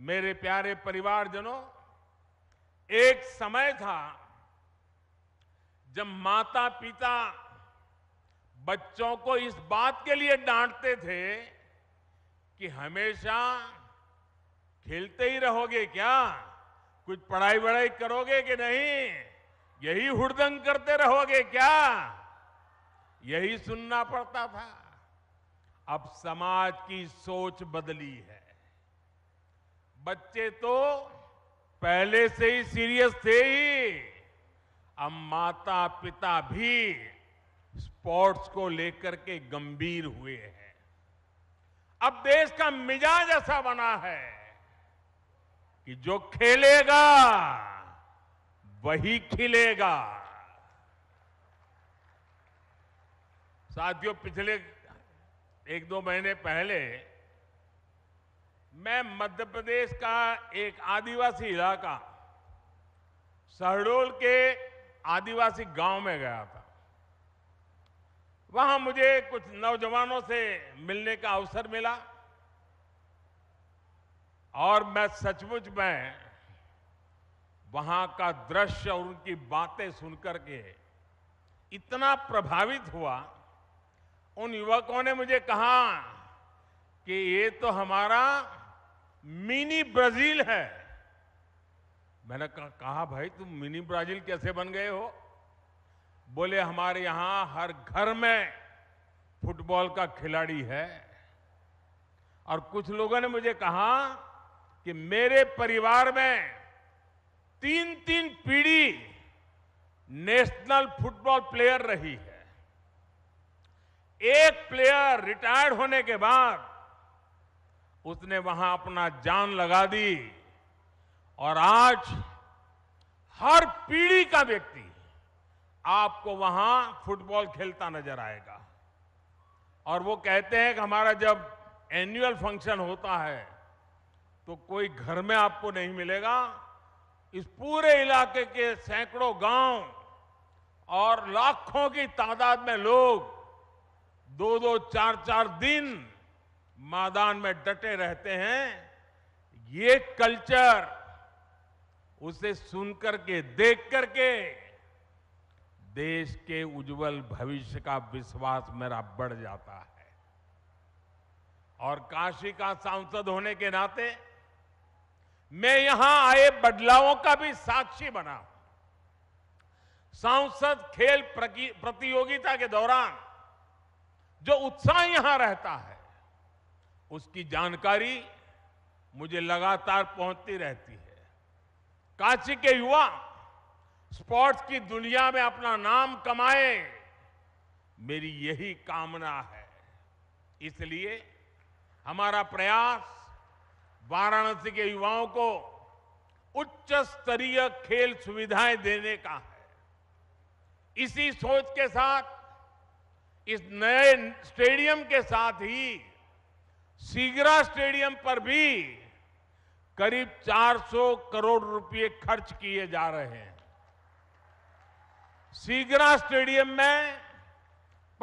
मेरे प्यारे परिवारजनों एक समय था जब माता पिता बच्चों को इस बात के लिए डांटते थे कि हमेशा खेलते ही रहोगे क्या कुछ पढ़ाई वढ़ाई करोगे कि नहीं यही हुड़दंग करते रहोगे क्या यही सुनना पड़ता था अब समाज की सोच बदली है बच्चे तो पहले से ही सीरियस थे ही अब माता पिता भी स्पोर्ट्स को लेकर के गंभीर हुए हैं अब देश का मिजाज ऐसा बना है कि जो खेलेगा वही खिलेगा साथियों पिछले एक दो महीने पहले मैं मध्य प्रदेश का एक आदिवासी इलाका शहडोल के आदिवासी गांव में गया था वहां मुझे कुछ नौजवानों से मिलने का अवसर मिला और मैं सचमुच में वहां का दृश्य और उनकी बातें सुनकर के इतना प्रभावित हुआ उन युवकों ने मुझे कहा कि ये तो हमारा मिनी ब्राजील है मैंने कहा भाई तुम मिनी ब्राजील कैसे बन गए हो बोले हमारे यहां हर घर में फुटबॉल का खिलाड़ी है और कुछ लोगों ने मुझे कहा कि मेरे परिवार में तीन तीन पीढ़ी नेशनल फुटबॉल प्लेयर रही है एक प्लेयर रिटायर्ड होने के बाद उसने वहां अपना जान लगा दी और आज हर पीढ़ी का व्यक्ति आपको वहां फुटबॉल खेलता नजर आएगा और वो कहते हैं कि हमारा जब एनुअल फंक्शन होता है तो कोई घर में आपको नहीं मिलेगा इस पूरे इलाके के सैकड़ों गांव और लाखों की तादाद में लोग दो दो चार चार दिन मैदान में डटे रहते हैं ये कल्चर उसे सुनकर के देख करके देश के उज्जवल भविष्य का विश्वास मेरा बढ़ जाता है और काशी का सांसद होने के नाते मैं यहां आए बदलावों का भी साक्षी बना सांसद खेल प्रतियोगिता के दौरान जो उत्साह यहां रहता है उसकी जानकारी मुझे लगातार पहुंचती रहती है काशी के युवा स्पोर्ट्स की दुनिया में अपना नाम कमाए मेरी यही कामना है इसलिए हमारा प्रयास वाराणसी के युवाओं को उच्च स्तरीय खेल सुविधाएं देने का है इसी सोच के साथ इस नए स्टेडियम के साथ ही सीगरा स्टेडियम पर भी करीब 400 करोड़ रुपए खर्च किए जा रहे हैं सीगरा स्टेडियम में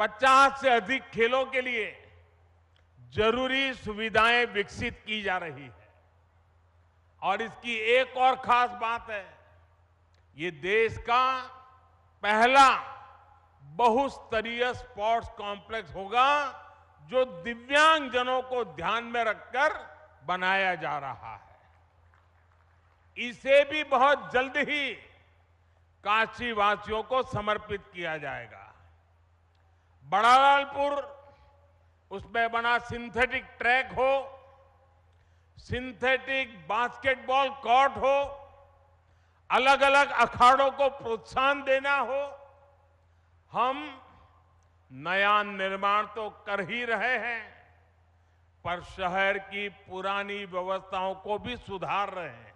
50 से अधिक खेलों के लिए जरूरी सुविधाएं विकसित की जा रही है और इसकी एक और खास बात है ये देश का पहला बहुस्तरीय स्पोर्ट्स कॉम्प्लेक्स होगा जो दिव्यांगजनों को ध्यान में रखकर बनाया जा रहा है इसे भी बहुत जल्द ही काशीवासियों को समर्पित किया जाएगा बड़ालालपुर उसमें बना सिंथेटिक ट्रैक हो सिंथेटिक बास्केटबॉल कोर्ट हो अलग अलग अखाड़ों को प्रोत्साहन देना हो हम नया निर्माण तो कर ही रहे हैं पर शहर की पुरानी व्यवस्थाओं को भी सुधार रहे हैं